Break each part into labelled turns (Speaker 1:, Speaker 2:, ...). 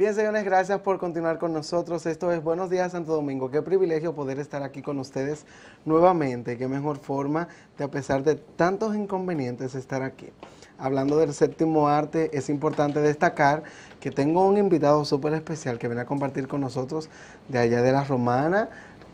Speaker 1: Bien, señores, gracias por continuar con nosotros. Esto es Buenos Días Santo Domingo. Qué privilegio poder estar aquí con ustedes nuevamente. Qué mejor forma de, a pesar de tantos inconvenientes, estar aquí. Hablando del séptimo arte, es importante destacar que tengo un invitado súper especial que viene a compartir con nosotros de allá de la Romana,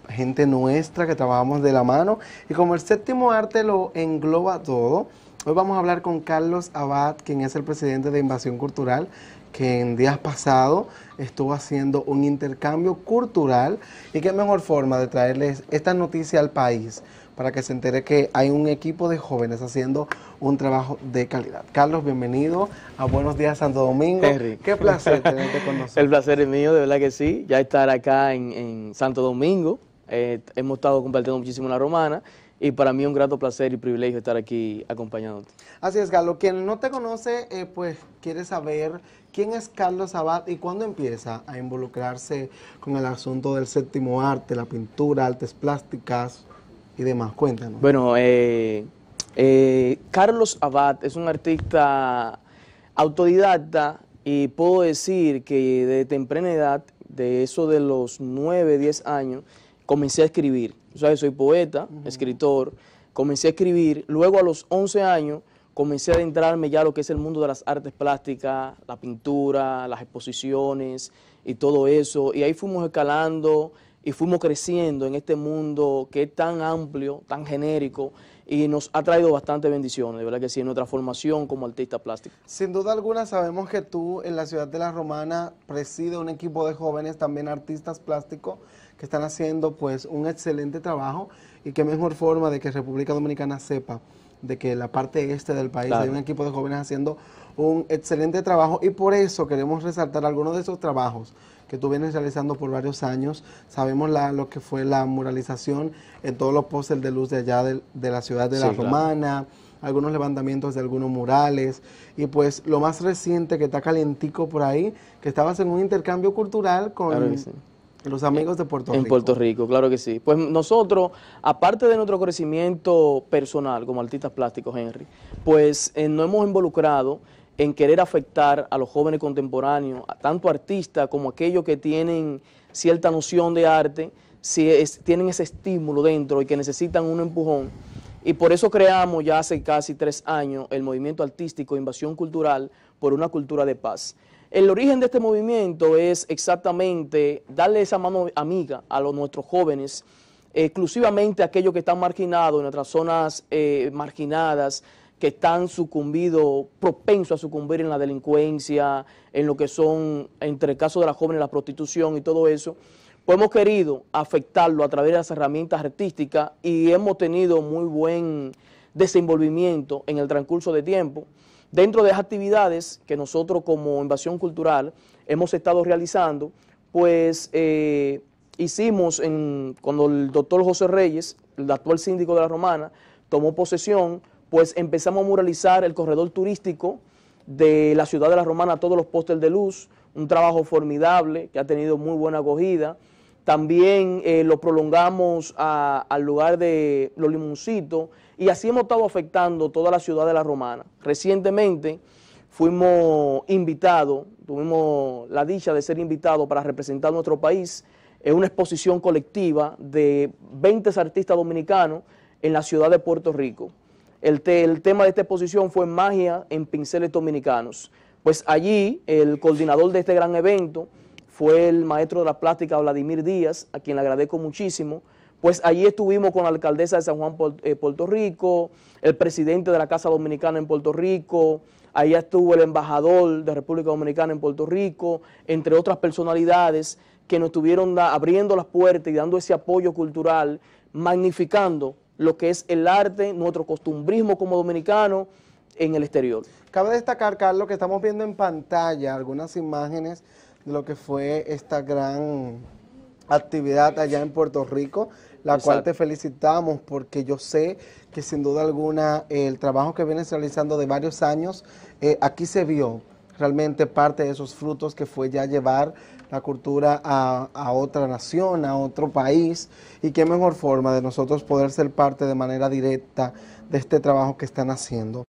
Speaker 1: gente nuestra que trabajamos de la mano. Y como el séptimo arte lo engloba todo, Hoy vamos a hablar con Carlos Abad, quien es el presidente de Invasión Cultural, que en días pasados estuvo haciendo un intercambio cultural y qué mejor forma de traerles esta noticia al país para que se entere que hay un equipo de jóvenes haciendo un trabajo de calidad. Carlos, bienvenido a Buenos Días Santo Domingo. Qué placer
Speaker 2: tenerte con nosotros. El placer es mío, de verdad que sí, ya estar acá en, Santo Domingo. Eh, hemos estado compartiendo muchísimo la romana y para mí es un grato placer y privilegio estar aquí acompañándote.
Speaker 1: Así es, Galo. Quien no te conoce, eh, pues quiere saber quién es Carlos Abad y cuándo empieza a involucrarse con el asunto del séptimo arte, la pintura, artes plásticas y demás.
Speaker 2: Cuéntanos. Bueno, eh, eh Carlos Abad es un artista autodidacta y puedo decir que de temprana edad, de eso de los 9, 10 años, comencé a escribir soy poeta, escritor. Comencé a escribir. Luego, a los 11 años, comencé a adentrarme ya lo que es el mundo de las artes plásticas, la pintura, las exposiciones y todo eso. Y ahí fuimos escalando y fuimos creciendo en este mundo que es tan amplio, tan genérico y nos ha traído bastantes bendiciones, de verdad que sí, en nuestra formación como artista plástico.
Speaker 1: Sin duda alguna sabemos que tú en la ciudad de La Romana preside un equipo de jóvenes, también artistas plásticos que están haciendo pues un excelente trabajo y qué mejor forma de que República Dominicana sepa de que la parte este del país hay un equipo de jóvenes haciendo un excelente trabajo y por eso queremos resaltar algunos de esos trabajos que tú vienes realizando por varios años. Sabemos la, lo que fue la muralización en todos los postes de luz de allá de, la ciudad de La Romana, algunos levantamientos de algunos murales y pues lo más reciente que está calentico por ahí, que estabas en un intercambio cultural con...
Speaker 2: Los amigos de Puerto Rico. En Puerto Rico, claro que sí. Pues nosotros, aparte de nuestro crecimiento personal como artistas plásticos, Henry, pues no eh, nos hemos involucrado en querer afectar a los jóvenes contemporáneos, a tanto artistas como aquellos que tienen cierta noción de arte, si tienen ese estímulo dentro y que necesitan un empujón. Y por eso creamos ya hace casi tres años el movimiento artístico Invasión Cultural por una cultura de paz. El origen de este movimiento es exactamente darle esa mano amiga a los, nuestros jóvenes, exclusivamente aquellos que están marginados en otras zonas eh, marginadas, que están sucumbidos, propensos a sucumbir en la delincuencia, en lo que son, entre el caso de las jóvenes, la prostitución y todo eso, pues hemos querido afectarlo a través de las herramientas artísticas y hemos tenido muy buen desenvolvimiento en el transcurso de tiempo. Dentro de las actividades que nosotros como Invasión Cultural hemos estado realizando, pues eh, hicimos cuando el doctor José Reyes, el actual síndico de la Romana, tomó posesión, pues empezamos a muralizar el corredor turístico de la ciudad de la Romana, todos los postes de luz, un trabajo formidable que ha tenido muy buena acogida. También eh, lo prolongamos al lugar de Los Limoncitos y así hemos estado afectando toda la ciudad de La Romana. Recientemente fuimos invitados, tuvimos la dicha de ser invitados para representar nuestro país en una exposición colectiva de 20 artistas dominicanos en la ciudad de Puerto Rico. el tema de esta exposición fue magia en pinceles dominicanos. Pues allí el coordinador de este gran evento, fue el maestro de la plástica Vladimir Díaz, a quien le agradezco muchísimo. Pues allí estuvimos con la alcaldesa de San Juan, eh, Puerto Rico, el presidente de la Casa Dominicana en Puerto Rico, allá estuvo el embajador de República Dominicana en Puerto Rico, entre otras personalidades que nos estuvieron abriendo las puertas y dando ese apoyo cultural, magnificando lo que es el arte, nuestro costumbrismo como dominicano en el exterior. Cabe destacar,
Speaker 1: Carlos, que estamos viendo en pantalla algunas imágenes lo que fue esta gran actividad allá en Puerto Rico, la cual te felicitamos porque yo sé que sin duda alguna el trabajo que vienes realizando de varios años, eh, aquí se vio realmente parte de esos frutos que fue ya llevar la cultura a, otra nación, a otro país, y qué mejor forma de nosotros poder ser parte de
Speaker 2: manera directa de este trabajo que están haciendo.